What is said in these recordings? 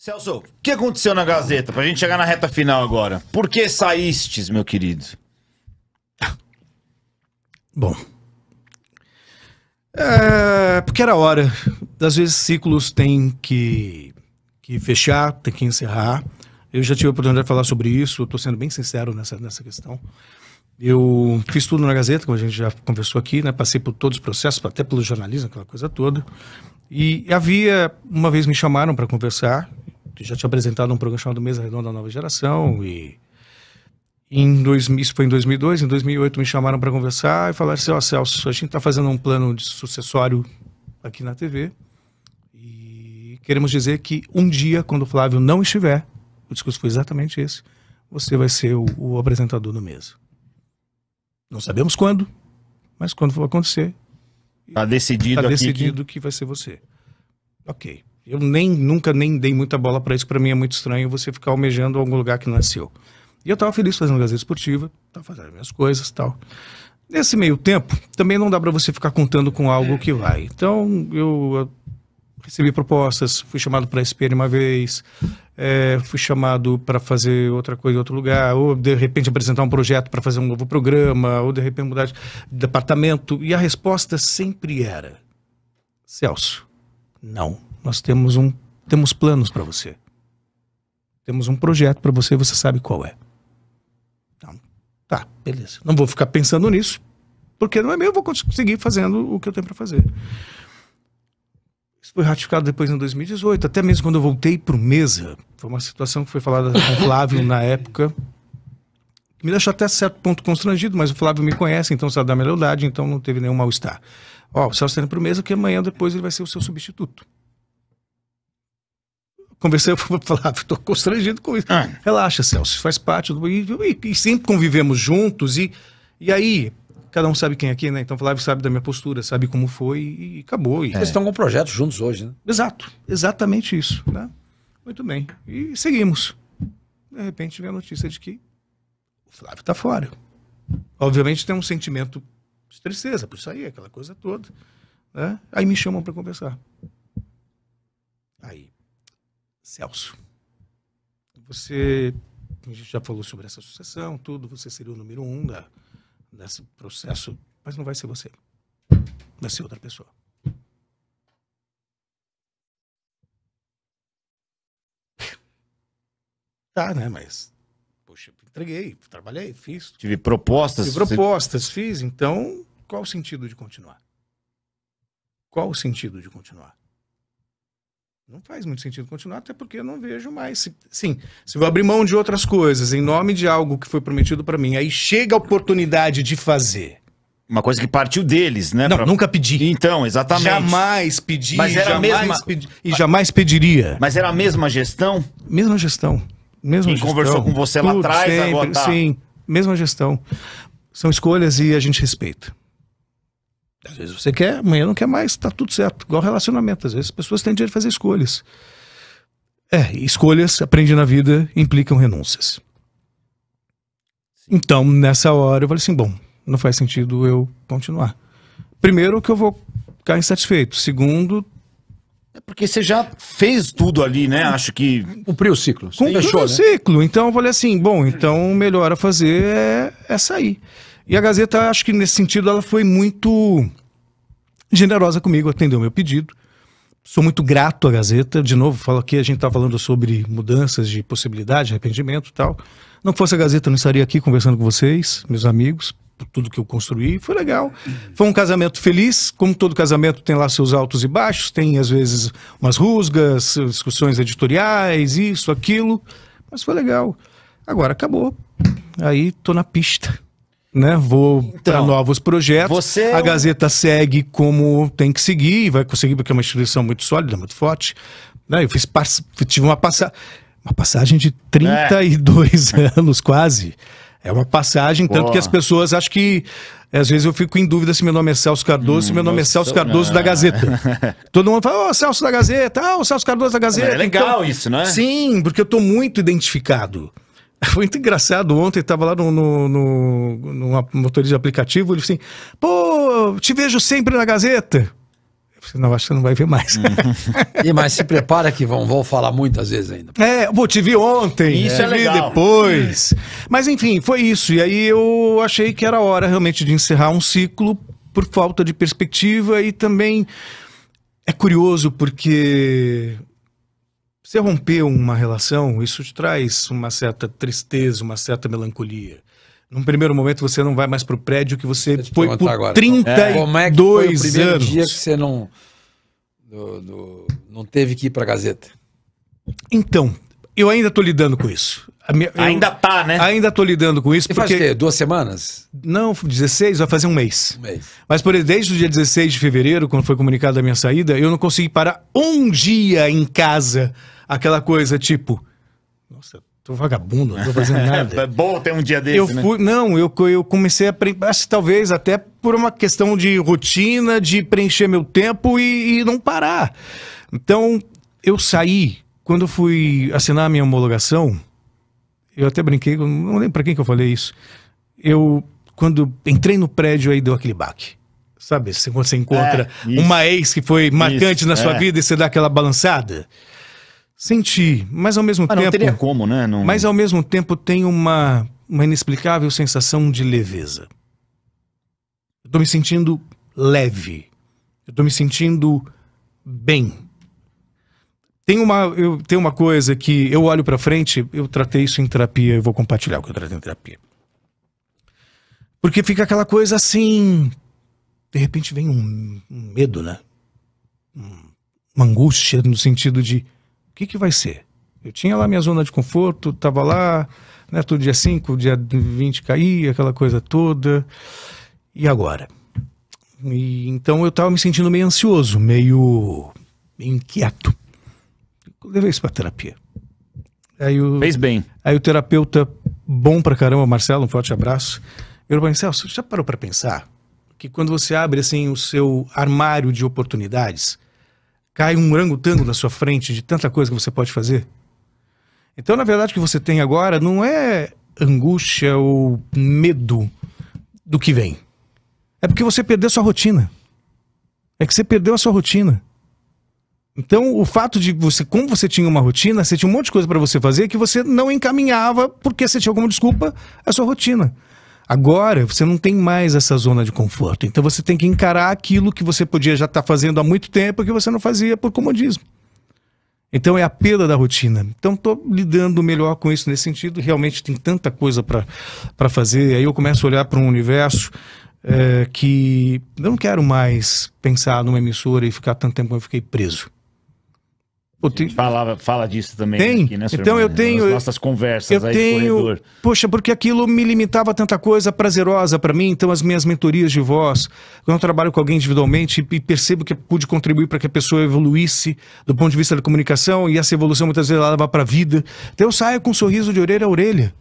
Celso, o que aconteceu na Gazeta? Pra gente chegar na reta final agora. Por que saístes, meu querido? Bom. É, porque era hora. Às vezes ciclos tem que, que fechar, tem que encerrar. Eu já tive a oportunidade de falar sobre isso, eu tô sendo bem sincero nessa, nessa questão. Eu fiz tudo na Gazeta, como a gente já conversou aqui, né? Passei por todos os processos, até pelo jornalismo, aquela coisa toda. E havia, uma vez me chamaram para conversar, já tinha apresentado um programa chamado Mesa Redonda Nova Geração e em dois, isso foi em 2002, em 2008 me chamaram para conversar e falaram assim, ó oh, Celso, a gente está fazendo um plano de sucessório aqui na TV e queremos dizer que um dia, quando o Flávio não estiver, o discurso foi exatamente esse, você vai ser o, o apresentador do Mesa. Não sabemos quando, mas quando for acontecer, está decidido, tá decidido que... que vai ser você. Ok eu nem nunca nem dei muita bola para isso, para mim é muito estranho você ficar almejando algum lugar que não é seu. E eu estava feliz fazendo Gazeta Esportiva, estava fazendo minhas coisas tal. Nesse meio tempo, também não dá para você ficar contando com algo que vai. Então, eu recebi propostas, fui chamado para a SPN uma vez, é, fui chamado para fazer outra coisa em outro lugar, ou de repente apresentar um projeto para fazer um novo programa, ou de repente mudar de departamento. E a resposta sempre era: Celso, não. Nós temos um temos planos para você. Temos um projeto para você, você sabe qual é. Então, tá, beleza. Não vou ficar pensando nisso, porque não é meu, eu vou conseguir fazendo o que eu tenho para fazer. Isso foi ratificado depois em 2018, até mesmo quando eu voltei para o Mesa. Foi uma situação que foi falada com o Flávio na época. Me deixou até certo ponto constrangido, mas o Flávio me conhece, então sabe da minha lealdade, então não teve nenhum mal-estar. Ó, o Celso está indo para o Mesa, que amanhã depois ele vai ser o seu substituto conversei, eu falar, estou constrangido com isso. Ah. Relaxa, Celso, faz parte do. E, e, e, sempre convivemos juntos, e, e aí, cada um sabe quem é aqui, né? Então, Flávio sabe da minha postura, sabe como foi e acabou. E... É. Vocês estão com um projeto juntos hoje, né? Exato, exatamente isso, né? Muito bem. E seguimos. De repente vem a notícia de que o Flávio está fora. Obviamente tem um sentimento de tristeza por isso aí, aquela coisa toda. Né? Aí me chamam para conversar. Aí Celso, você a gente já falou sobre essa sucessão, tudo, você seria o número um da, desse processo, mas não vai ser você. Vai ser outra pessoa. Tá, né? Mas, poxa, entreguei, trabalhei, fiz. Tive propostas. Tive propostas, você... fiz. Então, qual o sentido de continuar? Qual o sentido de continuar? não faz muito sentido continuar, até porque eu não vejo mais. Se, sim, se eu abrir mão de outras coisas em nome de algo que foi prometido para mim, aí chega a oportunidade de fazer. Uma coisa que partiu deles, né? Não, pra... nunca pedi. Então, exatamente. Jamais pedi, mas era jamais mesma... pedi, e jamais pediria. Mas era a mesma gestão? Mesma gestão. Mesma Quem gestão. conversou com você Tudo, lá atrás, sempre, agora tá. Sim, mesma gestão. São escolhas e a gente respeita. Às vezes você quer, amanhã não quer mais, tá tudo certo. Igual relacionamento, às vezes as pessoas têm direito de fazer escolhas. É, escolhas, aprendi na vida, implicam renúncias. Então, nessa hora, eu falei assim: bom, não faz sentido eu continuar. Primeiro, que eu vou ficar insatisfeito. Segundo. É porque você já fez tudo ali, né? Acho que. Cumpriu o ciclo. Cumpriu o né? ciclo. Então, eu falei assim: bom, então melhor a fazer é, é sair. E a Gazeta, acho que nesse sentido, ela foi muito generosa comigo, atendeu meu pedido. Sou muito grato à Gazeta. De novo, falo aqui, a gente está falando sobre mudanças de possibilidade, arrependimento e tal. Não fosse a Gazeta, eu não estaria aqui conversando com vocês, meus amigos, por tudo que eu construí. Foi legal. Foi um casamento feliz. Como todo casamento tem lá seus altos e baixos, tem às vezes umas rusgas, discussões editoriais, isso, aquilo. Mas foi legal. Agora acabou. Aí tô na pista né? Vou então, para novos projetos. Você... É A Gazeta segue como tem que seguir, e vai conseguir, porque é uma instituição muito sólida, muito forte. Né? Eu fiz tive uma, passa uma passagem de 32 é. anos, quase. É uma passagem, Boa. tanto que as pessoas acham que. Às vezes eu fico em dúvida se meu nome é Celso Cardoso, hum, se meu hum, nome é Celso Cardoso não. da ah. Gazeta. Todo mundo fala, ô oh, Celso da Gazeta, ô oh, ah, o Celso Cardoso da é Gazeta. É legal então, isso, é Sim, porque eu estou muito identificado. Foi muito engraçado. Ontem estava lá no, no, no, no, motorista de aplicativo. Ele assim: pô, te vejo sempre na Gazeta. Eu não, acho que você não vai ver mais. Uhum. e, mas se prepara que vão, vou falar muitas vezes ainda. É, pô, te vi ontem, isso é. legal. depois. Mas enfim, foi isso. E aí eu achei que era hora realmente de encerrar um ciclo por falta de perspectiva e também é curioso porque você rompeu uma relação, isso te traz uma certa tristeza, uma certa melancolia. Num primeiro momento você não vai mais pro prédio que você foi por agora. 32 é. Como é que foi o primeiro anos. dia que você não do, do, não teve que ir pra Gazeta? Então, eu ainda estou lidando com isso minha, ainda eu, tá, né? Ainda tô lidando com isso. E porque... faz o quê? Duas semanas? Não, 16, vai fazer um mês. Um mês. Mas por desde o dia 16 de fevereiro, quando foi comunicada a minha saída, eu não consegui parar um dia em casa. Aquela coisa tipo... Nossa, tô vagabundo, não tô fazendo nada. é bom ter um dia desse, eu né? fui, né? Não, eu, eu comecei a... Pre... Acho, talvez até por uma questão de rotina, de preencher meu tempo e, e não parar. Então, eu saí... Quando eu fui assinar a minha homologação, eu até brinquei, não lembro para quem que eu falei isso. Eu, quando entrei no prédio, aí deu aquele baque. Sabe, quando você encontra é, uma ex que foi marcante isso, na sua é. vida e você dá aquela balançada. Senti, mas ao mesmo mas ah, tempo. Não teria como, né? Não... Mas ao mesmo tempo tem uma, uma inexplicável sensação de leveza. Eu tô me sentindo leve. Eu tô me sentindo bem. Tem uma, eu, tem uma coisa que eu olho para frente, eu tratei isso em terapia, eu vou compartilhar o que eu tratei em terapia. Porque fica aquela coisa assim. De repente vem um, um medo, né? Uma angústia no sentido de: o que, que vai ser? Eu tinha lá minha zona de conforto, tava lá, né? Todo dia 5, dia 20 caía, aquela coisa toda. E agora? E, então eu tava me sentindo meio ansioso, meio inquieto levei isso para terapia. Aí o, Fez bem. Aí o terapeuta, bom pra caramba, Marcelo, um forte abraço. Eu falei, Celso, já parou para pensar que quando você abre assim o seu armário de oportunidades, cai um rangotango na sua frente de tanta coisa que você pode fazer? Então, na verdade, o que você tem agora não é angústia ou medo do que vem. É porque você perdeu sua rotina. É que você perdeu a sua rotina. Então, o fato de você, como você tinha uma rotina, você tinha um monte de coisa para você fazer que você não encaminhava porque você tinha alguma desculpa a sua rotina. Agora, você não tem mais essa zona de conforto. Então, você tem que encarar aquilo que você podia já estar tá fazendo há muito tempo que você não fazia por comodismo. Então, é a perda da rotina. Então, estou lidando melhor com isso nesse sentido. Realmente, tem tanta coisa para fazer. Aí, eu começo a olhar para um universo é, que eu não quero mais pensar numa emissora e ficar tanto tempo que eu fiquei preso fala disso também tem? aqui, né, Então irmã? eu tenho. As nossas conversas eu aí tenho... Poxa, porque aquilo me limitava a tanta coisa prazerosa para mim, então as minhas mentorias de voz. Quando eu trabalho com alguém individualmente e percebo que pude contribuir para que a pessoa evoluísse do ponto de vista da comunicação e essa evolução muitas vezes ela leva para a vida. Então eu saio com um sorriso de orelha a orelha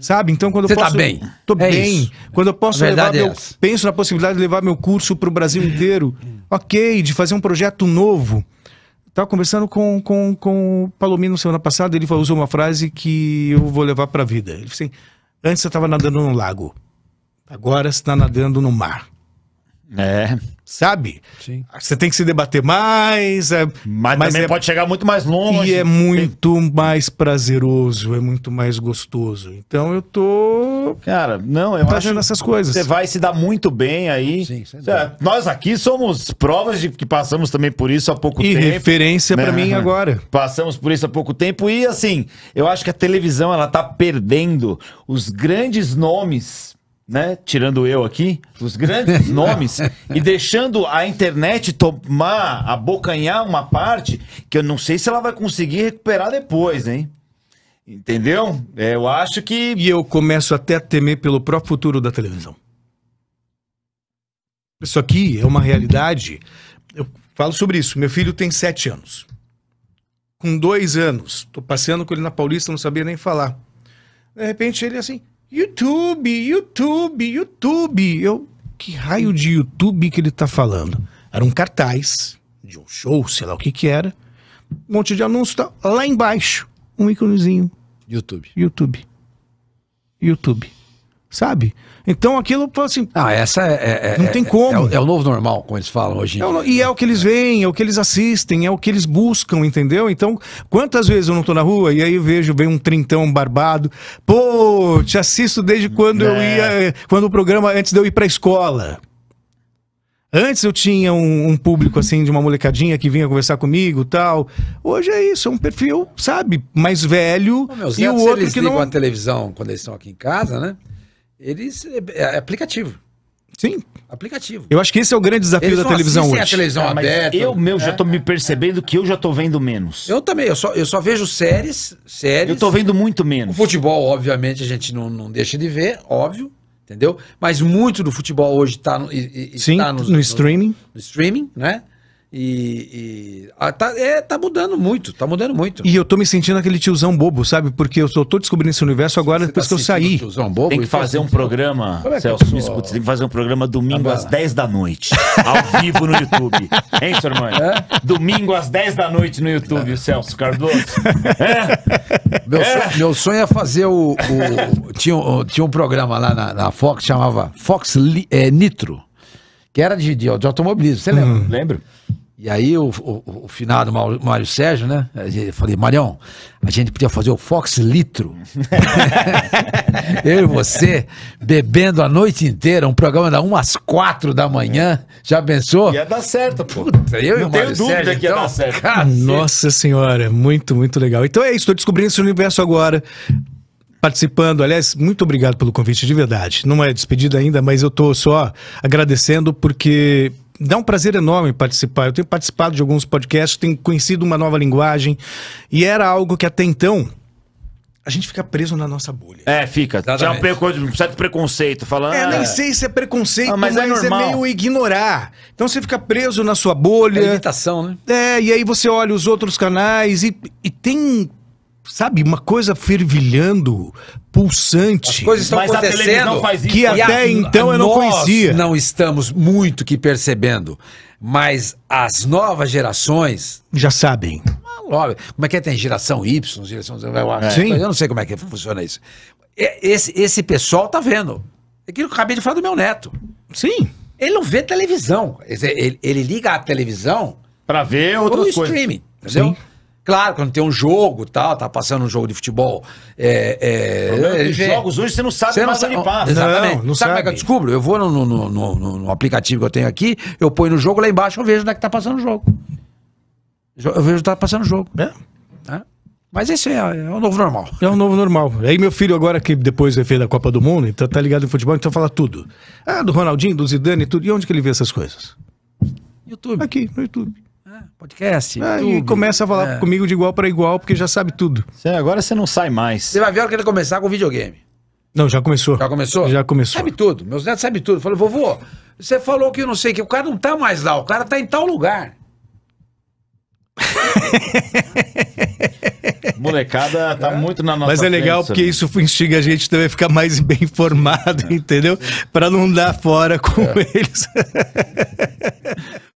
sabe? Então quando Você eu tá posso, tá bem. Tô é bem. Isso. Quando eu posso levar é meu, é penso na possibilidade de levar meu curso para o Brasil inteiro. OK, de fazer um projeto novo. Estava conversando com, com, com o Palomino semana passada, ele usou uma frase que eu vou levar para a vida. Ele disse assim, antes você estava nadando no lago, agora você está nadando no mar. É. Sabe? Sim. Você tem que se debater mais. É, mas, mas também é, pode chegar muito mais longe. E é muito tem... mais prazeroso, é muito mais gostoso. Então eu tô. Cara, não, eu fazendo essas coisas. Você vai se dar muito bem aí. Sim, é, nós aqui somos provas de que passamos também por isso há pouco e tempo. E referência né? para mim agora. Passamos por isso há pouco tempo. E assim, eu acho que a televisão ela tá perdendo os grandes nomes né, tirando eu aqui, os grandes nomes, e deixando a internet tomar, abocanhar uma parte que eu não sei se ela vai conseguir recuperar depois, hein? Entendeu? É, eu acho que. E eu começo até a temer pelo próprio futuro da televisão. Isso aqui é uma realidade. Eu falo sobre isso. Meu filho tem sete anos. Com dois anos, tô passeando com ele na Paulista, não sabia nem falar. De repente ele é assim, YouTube, YouTube, YouTube. Eu, que raio de YouTube que ele tá falando? Era um cartaz de um show, sei lá o que que era. Um monte de anúncio, tá lá embaixo, um íconezinho. YouTube. YouTube. YouTube sabe? Então aquilo assim. Ah, essa é. é, é não tem é, como. É, é, é, o, novo normal, como eles falam hoje. É o, e é o que eles veem, é o que eles assistem, é o que eles buscam, entendeu? Então, quantas vezes eu não tô na rua e aí eu vejo, vem um trintão barbado. Pô, te assisto desde quando eu ia. Quando o programa, antes de eu ir pra escola. Antes eu tinha um, um, público assim de uma molecadinha que vinha conversar comigo, tal. Hoje é isso, é um perfil, sabe, mais velho e netos, o outro eles que não a televisão quando eles estão aqui em casa, né? Eles. É, é aplicativo. Sim. Aplicativo. Eu acho que esse é o grande desafio Eles da televisão hoje. A televisão é, aberta. Eu meu já estou é. me percebendo que eu já estou vendo menos. Eu também, eu só, eu só vejo séries, séries. Eu estou vendo muito menos. O futebol, obviamente, a gente não, não deixa de ver, óbvio, entendeu? Mas muito do futebol hoje está no, e, Sim, tá nos, no, streaming. No, no streaming, né? E, e ah, tá, é, tá mudando muito, tá mudando muito. E eu tô me sentindo aquele tiozão bobo, sabe? Porque eu só tô descobrindo esse universo agora Você tá depois tá que eu saí. Tiozão bobo, tem que fazer um programa, é, é Celso, me escuta, tem que fazer um programa domingo às 10 da noite, ao vivo no YouTube. Hein, é seu irmão? É? Domingo às 10 da noite no YouTube, Celso Cardoso. É? Meu, é? Sonho, meu, Sonho, é fazer o. o tinha, tinha um programa lá na, na Fox, chamava Fox é, Nitro que era de, de, de automobilismo, você lembra? Hum, lembro. E aí o, o, o finado Mário, Sérgio, né? Eu falei, Marião, a gente podia fazer o Fox Litro. Eu e você, bebendo a noite inteira, um programa da 1 às 4 da manhã. Já pensou? Ia dar certo, pô. Puta, eu Não e o Mário tenho dúvida Sérgio, que ia então, dar certo. Cacete. Nossa senhora, muito, muito legal. Então é isso, estou descobrindo esse universo agora participando. Aliás, muito obrigado pelo convite, de verdade. Não é despedida ainda, mas eu estou só agradecendo porque dá um prazer enorme participar. Eu tenho participado de alguns podcasts, tenho conhecido uma nova linguagem e era algo que até então a gente fica preso na nossa bolha. É, fica. Exatamente. Já um, um certo preconceito, falando. É, nem ah, sei se é preconceito, ah, mas, é mas é, é, meio ignorar. Então você fica preso na sua bolha. É limitação, né? É, e aí você olha os outros canais e, e tem sabe, uma coisa fervilhando, pulsante. As coisas estão Mas acontecendo que até a, então a eu não conhecia. Não estamos muito que percebendo, mas as novas gerações já sabem. Ah, como é que é? Tem geração Y, geração Z, é. Sim. eu não sei como é que funciona isso. É, esse, esse pessoal tá vendo. É aquilo que eu acabei de falar do meu neto. Sim. Ele não vê televisão. Ele, ele liga a televisão para ver outras coisas. streaming, entendeu? Sim. Claro, quando tem um jogo tal, tá passando um jogo de futebol. É, é, é, jogos hoje você não sabe você mais não onde passa. Exatamente. Não, não sabe, como é que eu descubro? Eu vou no, no, no, no, aplicativo que eu tenho aqui, eu ponho no jogo, lá embaixo eu vejo onde é que tá passando o jogo. Eu vejo onde tá passando o jogo. É? Mas esse é, é, o novo normal. É o novo normal. Aí meu filho agora que depois feito da Copa do Mundo, então tá ligado em futebol, então fala tudo. Ah, do Ronaldinho, do Zidane, e tudo. E onde que ele vê essas coisas? YouTube. Aqui, no YouTube podcast. Ah, e começa a falar é. comigo de igual para igual, porque já sabe tudo. Cê, agora você não sai mais. Você vai ver a hora que ele começar com videogame. Não, já começou. Já começou? Já começou. Sabe tudo. Meus netos sabem tudo. Falei, vovô, você falou que eu não sei que o cara não tá mais lá, o cara tá em tal lugar. Molecada tá é. muito na nossa Mas é legal frente, porque né? isso instiga a gente também a ficar mais bem informado, é. entendeu? Para não dar fora com é. eles.